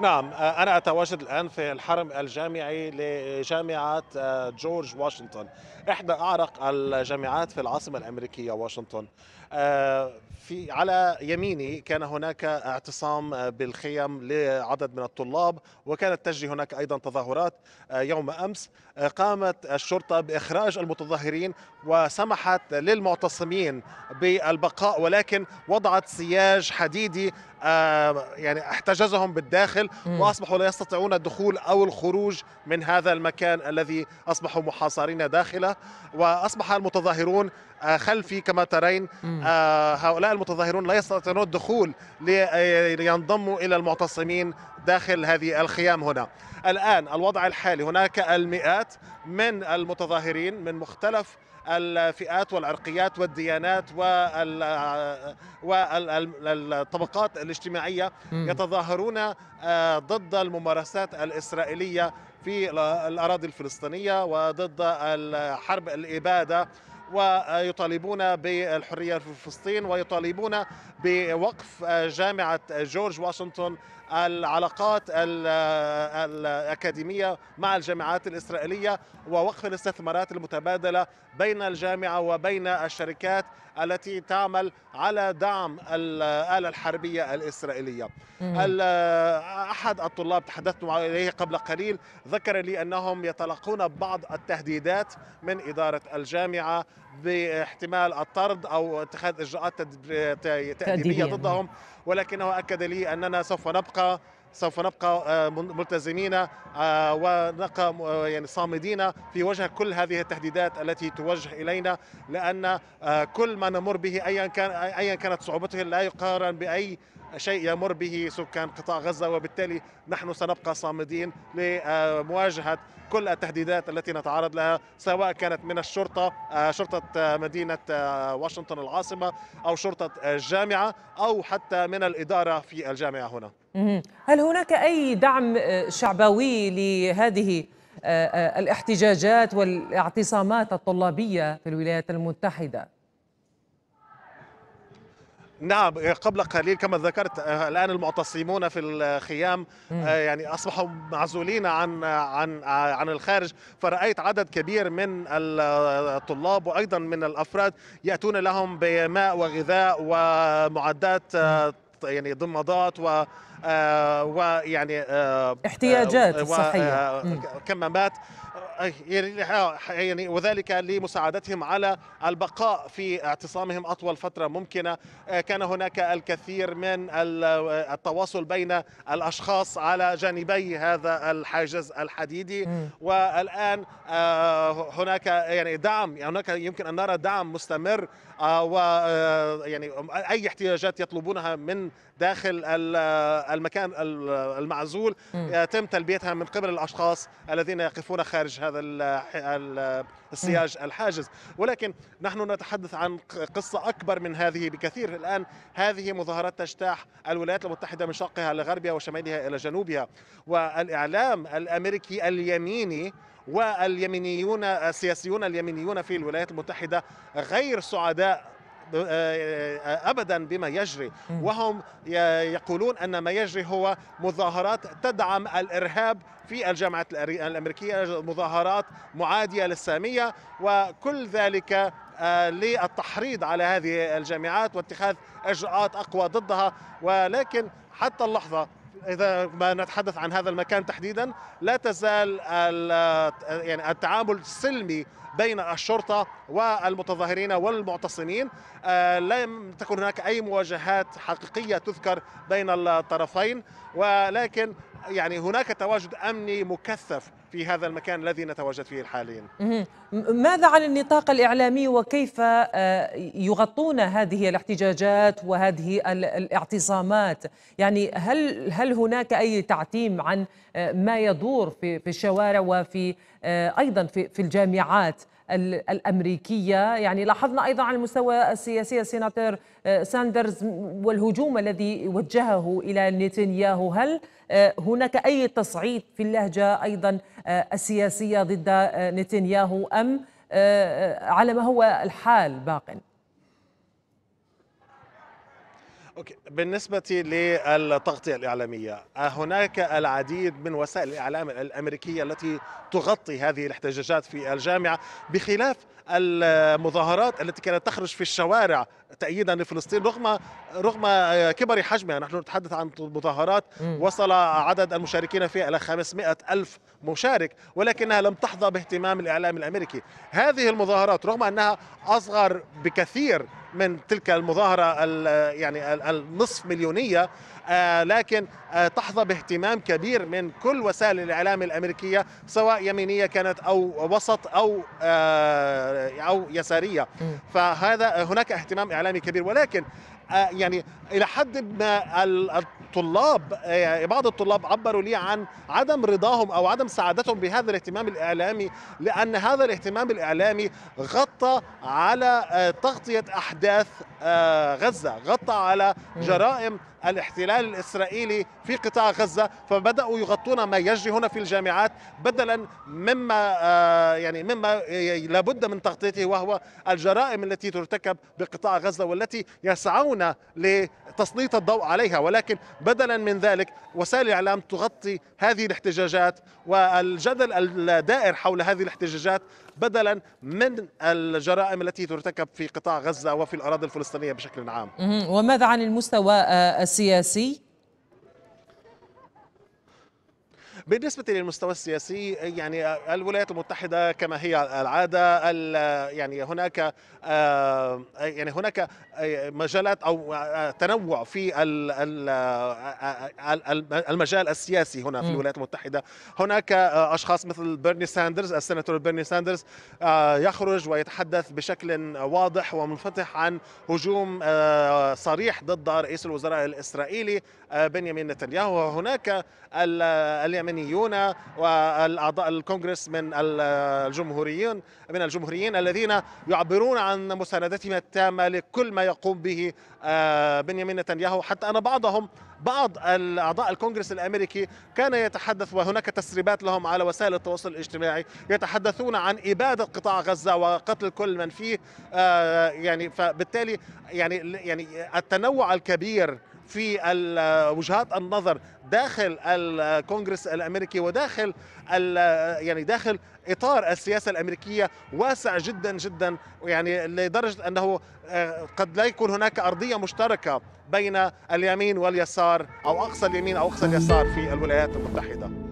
نعم آه، أنا أتواجد الآن في الحرم الجامعي لجامعة آه، جورج واشنطن إحدى أعرق الجامعات في العاصمة الأمريكية واشنطن في على يميني كان هناك اعتصام بالخيم لعدد من الطلاب وكانت تجري هناك ايضا تظاهرات آه، يوم امس آه، قامت الشرطه باخراج المتظاهرين وسمحت للمعتصمين بالبقاء ولكن وضعت سياج حديدي آه، يعني احتجزهم بالداخل واصبحوا لا يستطيعون الدخول او الخروج من هذا المكان الذي اصبحوا محاصرين داخله واصبح المتظاهرون آه، خلفي كما ترين آه، هؤلاء المتظاهرون لا يستطيعون الدخول آه، لينضموا إلى المعتصمين داخل هذه الخيام هنا الآن الوضع الحالي هناك المئات من المتظاهرين من مختلف الفئات والعرقيات والديانات والطبقات الاجتماعية يتظاهرون ضد الممارسات الإسرائيلية في الأراضي الفلسطينية وضد حرب الإبادة ويطالبون بالحرية في فلسطين ويطالبون بوقف جامعة جورج واشنطن العلاقات الأكاديمية مع الجامعات الإسرائيلية ووقف الاستثمارات المتبادلة بين الجامعة وبين الشركات التي تعمل على دعم الآلة الحربية الإسرائيلية أحد الطلاب تحدثت عليه قبل قليل ذكر لي أنهم يتلقون بعض التهديدات من إدارة الجامعة باحتمال الطرد او اتخاذ اجراءات تأديبية ضدهم ولكنه اكد لي اننا سوف نبقى سوف نبقى آه، ملتزمين آه، ونبقى آه، يعني صامدين في وجه كل هذه التهديدات التي توجه الينا لان كل ما نمر به ايا كان ايا كانت صعوبته لا يقارن باي شيء يمر به سكان قطاع غزه وبالتالي نحن سنبقى صامدين لمواجهه كل التهديدات التي نتعرض لها سواء كانت من الشرطه شرطه مدينه واشنطن العاصمه او شرطه الجامعه او حتى من الاداره في الجامعه هنا هل هناك أي دعم آه، شعبوي لهذه آه، آه، الاحتجاجات والاعتصامات الطلابية في الولايات المتحدة؟ نعم إيه، قبل قليل كما ذكرت الان المعتصمون في الخيام يعني اصبحوا معزولين عن عن عن الخارج فرايت عدد كبير من الطلاب وايضا من الافراد ياتون لهم بماء وغذاء ومعدات يعني ضمادات و آه، ويعني آه، احتياجات آه، صحية كمامات يعني،, يعني وذلك لمساعدتهم على البقاء في اعتصامهم اطول فتره ممكنه كان هناك الكثير من التواصل بين الاشخاص على جانبي هذا الحاجز الحديدي والان هناك يعني دعم يعني هناك يمكن ان نرى دعم مستمر و يعني اي احتياجات يطلبونها من داخل المكان المعزول يتم تلبيتها من قبل الاشخاص الذين يقفون خارج هذا السياج الحاجز ولكن نحن نتحدث عن قصه اكبر من هذه بكثير الان هذه مظاهرات تجتاح الولايات المتحده من شرقها لغربها وشمالها الى جنوبها والاعلام الامريكي اليميني واليمينيون السياسيون اليمينيون في الولايات المتحده غير سعداء آه، آه، ابدا بما يجري وهم يقولون ان ما يجري هو مظاهرات تدعم الارهاب في الجامعه الامريكيه مظاهرات معاديه للساميه وكل ذلك آه، للتحريض على هذه الجامعات واتخاذ اجراءات اقوى ضدها ولكن حتى اللحظه اذا ما نتحدث عن هذا المكان تحديدا لا تزال يعني التعامل سلمي بين الشرطه والمتظاهرين والمعتصمين آه، لم تكن هناك اي مواجهات حقيقيه تذكر بين الطرفين ولكن يعني هناك تواجد امني مكثف في هذا المكان الذي نتواجد فيه حاليا. ماذا عن النطاق الاعلامي وكيف آه، يغطون هذه الاحتجاجات وهذه الاعتصامات؟ يعني هل هل هناك اي تعتيم عن آه، ما يدور في في الشوارع وفي آه، ايضا في في الجامعات؟ الأمريكية يعني لاحظنا أيضا على المستوى السياسي السيناتور آه، ساندرز والهجوم الذي وجهه إلى نتنياهو هل آه، هناك أي تصعيد في اللهجة أيضا آه، السياسية ضد نتنياهو أم على ما هو الحال باق اوكي بالنسبه للتغطيه الاعلاميه هناك العديد من وسائل الاعلام الامريكيه التي تغطي هذه الاحتجاجات في الجامعه بخلاف المظاهرات التي كانت تخرج في الشوارع تأييدا لفلسطين رغم رغم كبر حجمها نحن نتحدث عن مظاهرات وصل عدد المشاركين فيها إلى 500 ألف مشارك ولكنها لم تحظى باهتمام الإعلام الأمريكي هذه المظاهرات رغم أنها أصغر بكثير من تلك المظاهرة يعني النصف مليونية آه، لكن آه، تحظى باهتمام كبير من كل وسائل الإعلام الأمريكية سواء يمينية كانت أو وسط أو آه، أو يسارية فهذا هناك اهتمام إعلامي كبير ولكن يعني إلى حد ما الطلاب آه، يعني بعض الطلاب عبروا لي عن عدم رضاهم او عدم سعادتهم بهذا الاهتمام الاعلامي لان هذا الاهتمام الاعلامي غطى على آه، تغطيه احداث آه، غزه، غطى على جرائم الاحتلال الاسرائيلي في قطاع غزه فبداوا يغطون ما يجري هنا في الجامعات بدلا مما يعني مما لابد من تغطيته وهو الجرائم التي ترتكب بقطاع غزه والتي يسعون لتسليط الضوء عليها ولكن بدلا من ذلك وسائل الإعلام تغطي هذه الاحتجاجات والجدل الدائر حول هذه الاحتجاجات بدلا من الجرائم التي ترتكب في قطاع غزة وفي الأراضي الفلسطينية بشكل عام وماذا عن المستوى آه، السياسي؟ بالنسبة للمستوى السياسي يعني الولايات المتحدة كما هي العادة يعني هناك آه، يعني هناك آه، مجالات أو آه، تنوع في المجال السياسي هنا في الولايات المتحدة هناك أشخاص مثل بيرني ساندرز السناتور بيرني ساندرز يخرج ويتحدث بشكل واضح ومنفتح عن هجوم صريح ضد رئيس الوزراء الإسرائيلي بنيامين نتنياهو وهناك اليمين اليمينيون واعضاء الكونغرس من الجمهوريين من الجمهوريين الذين يعبرون عن مساندتهم التامه لكل ما يقوم به آه، بنيامين نتنياهو حتى ان بعضهم بعض اعضاء الكونغرس الامريكي كان يتحدث وهناك تسريبات لهم على وسائل التواصل الاجتماعي يتحدثون عن اباده قطاع غزه وقتل كل من فيه آه، يعني فبالتالي يعني يعني التنوع الكبير في وجهات النظر داخل الكونغرس الامريكي وداخل يعني داخل اطار السياسه الامريكيه واسع جدا جدا يعني لدرجه انه آه، قد لا يكون هناك ارضيه مشتركه بين اليمين واليسار او اقصى اليمين او اقصى اليسار في الولايات المتحده